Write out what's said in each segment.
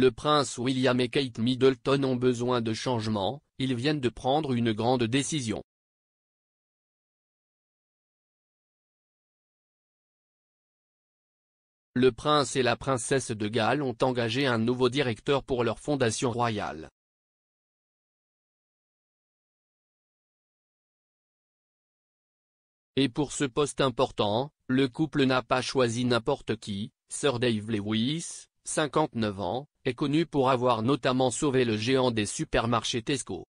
Le prince William et Kate Middleton ont besoin de changement, ils viennent de prendre une grande décision. Le prince et la princesse de Galles ont engagé un nouveau directeur pour leur fondation royale. Et pour ce poste important, le couple n'a pas choisi n'importe qui, Sir Dave Lewis, 59 ans, est connu pour avoir notamment sauvé le géant des supermarchés Tesco.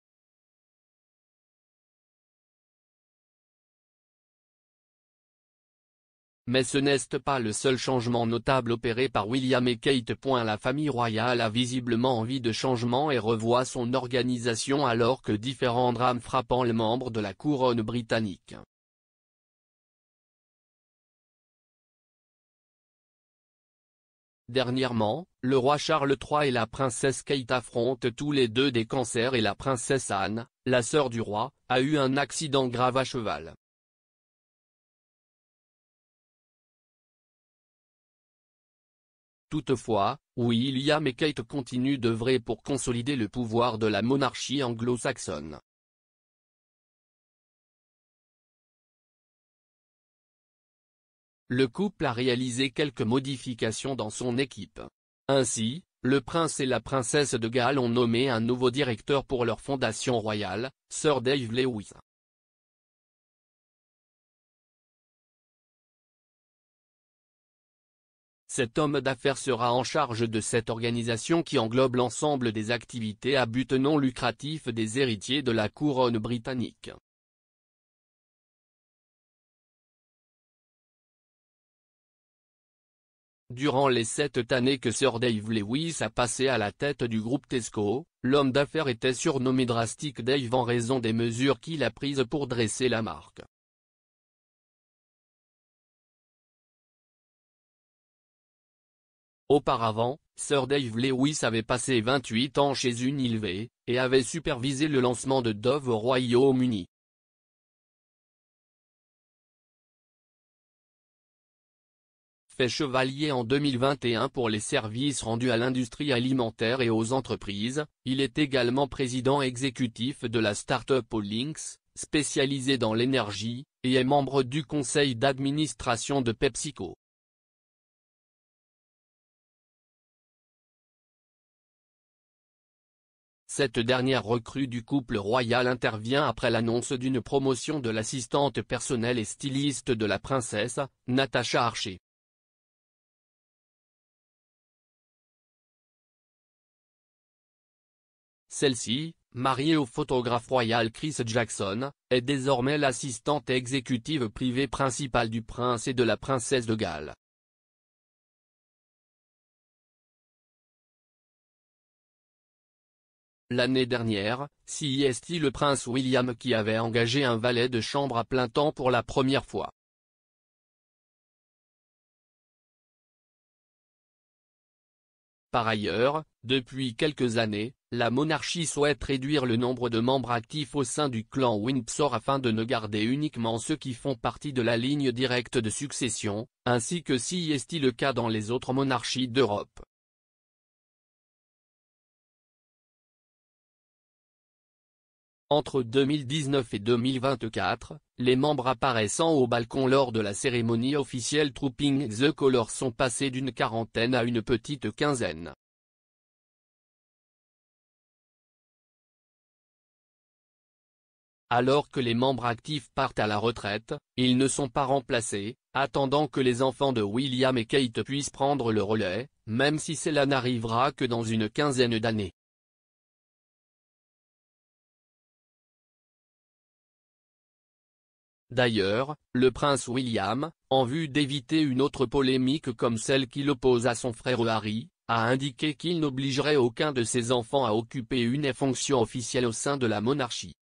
Mais ce n'est pas le seul changement notable opéré par William et Kate. La famille royale a visiblement envie de changement et revoit son organisation alors que différents drames frappant les membres de la couronne britannique. Dernièrement, le roi Charles III et la princesse Kate affrontent tous les deux des cancers et la princesse Anne, la sœur du roi, a eu un accident grave à cheval. Toutefois, William et Kate continuent d'œuvrer pour consolider le pouvoir de la monarchie anglo-saxonne. le couple a réalisé quelques modifications dans son équipe. Ainsi, le prince et la princesse de Galles ont nommé un nouveau directeur pour leur fondation royale, Sir Dave Lewis. Cet homme d'affaires sera en charge de cette organisation qui englobe l'ensemble des activités à but non lucratif des héritiers de la couronne britannique. Durant les sept années que Sir Dave Lewis a passé à la tête du groupe Tesco, l'homme d'affaires était surnommé Drastic Dave en raison des mesures qu'il a prises pour dresser la marque. Auparavant, Sir Dave Lewis avait passé 28 ans chez Unilever, et avait supervisé le lancement de Dove au Royaume-Uni. chevalier en 2021 pour les services rendus à l'industrie alimentaire et aux entreprises, il est également président exécutif de la start-up Olinks, spécialisée dans l'énergie, et est membre du conseil d'administration de PepsiCo. Cette dernière recrue du couple royal intervient après l'annonce d'une promotion de l'assistante personnelle et styliste de la princesse, Natacha Archer. Celle-ci, mariée au photographe royal Chris Jackson, est désormais l'assistante exécutive privée principale du prince et de la princesse de Galles. L'année dernière, est-il le prince William qui avait engagé un valet de chambre à plein temps pour la première fois. Par ailleurs, depuis quelques années, la monarchie souhaite réduire le nombre de membres actifs au sein du clan Windsor afin de ne garder uniquement ceux qui font partie de la ligne directe de succession, ainsi que si est il le cas dans les autres monarchies d'Europe. Entre 2019 et 2024, les membres apparaissant au balcon lors de la cérémonie officielle Trooping the Color sont passés d'une quarantaine à une petite quinzaine. Alors que les membres actifs partent à la retraite, ils ne sont pas remplacés, attendant que les enfants de William et Kate puissent prendre le relais, même si cela n'arrivera que dans une quinzaine d'années. D'ailleurs, le prince William, en vue d'éviter une autre polémique comme celle qu'il oppose à son frère Harry, a indiqué qu'il n'obligerait aucun de ses enfants à occuper une fonction officielle au sein de la monarchie.